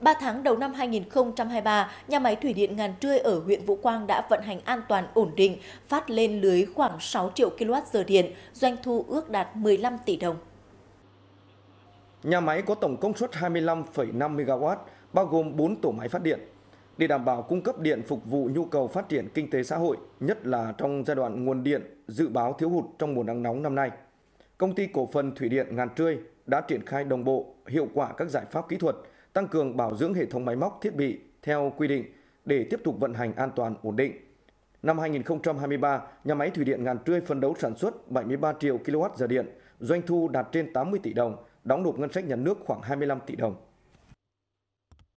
3 tháng đầu năm 2023, nhà máy thủy điện Ngàn Trươi ở huyện Vũ Quang đã vận hành an toàn ổn định, phát lên lưới khoảng 6 triệu kWh điện, doanh thu ước đạt 15 tỷ đồng. Nhà máy có tổng công suất 25,5 MW, bao gồm 4 tổ máy phát điện. Để đảm bảo cung cấp điện phục vụ nhu cầu phát triển kinh tế xã hội, nhất là trong giai đoạn nguồn điện dự báo thiếu hụt trong mùa nắng nóng năm nay, công ty cổ phần thủy điện Ngàn Trươi đã triển khai đồng bộ, hiệu quả các giải pháp kỹ thuật – tăng cường bảo dưỡng hệ thống máy móc thiết bị theo quy định để tiếp tục vận hành an toàn ổn định. Năm 2023, nhà máy thủy điện Ngàn Trươi phấn đấu sản xuất 73 triệu kWh điện, doanh thu đạt trên 80 tỷ đồng, đóng nộp ngân sách nhà nước khoảng 25 tỷ đồng.